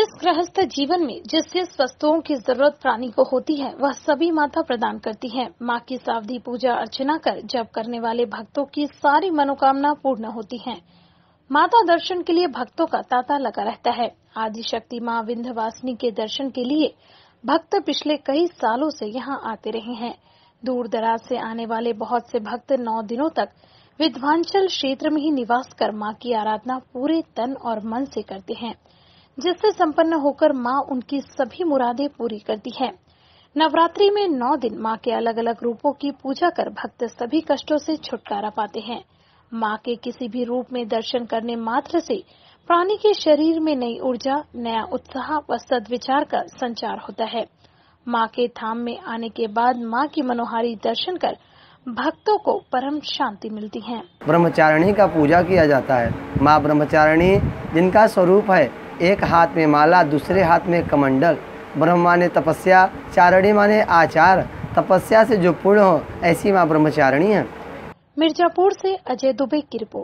इस गृहस्थ जीवन में जिस जिस वस्तुओं की जरूरत प्राणी को होती है वह सभी माता प्रदान करती है माँ की सावधि पूजा अर्चना कर जब करने वाले भक्तों की सारी मनोकामना पूर्ण होती है माता दर्शन के लिए भक्तों का तांता लगा रहता है आदि शक्ति माँ विंध्यवासिनी के दर्शन के लिए भक्त पिछले कई सालों से यहाँ आते रहे हैं दूर दराज से आने वाले बहुत से भक्त नौ दिनों तक विध्वांचल क्षेत्र में ही निवास कर माँ की आराधना पूरे तन और मन से करते हैं जिससे संपन्न होकर माँ उनकी सभी मुरादें पूरी करती है नवरात्रि में नौ दिन माँ के अलग अलग रूपों की पूजा कर भक्त सभी कष्टों से छुटकारा पाते हैं माँ के किसी भी रूप में दर्शन करने मात्र से प्राणी के शरीर में नई ऊर्जा नया उत्साह व सदविचार का संचार होता है माँ के थाम में आने के बाद माँ की मनोहारी दर्शन कर भक्तों को परम शांति मिलती है ब्रह्मचारिणी का पूजा किया जाता है माँ ब्रह्मचारिणी जिनका स्वरूप है एक हाथ में माला दूसरे हाथ में कमंडल ब्रह्म माने तपस्या चारणी माने आचार तपस्या से जो पूर्ण हो ऐसी माँ ब्रह्मचारिणी है मिर्जापुर से अजय दुबे की रिपोर्ट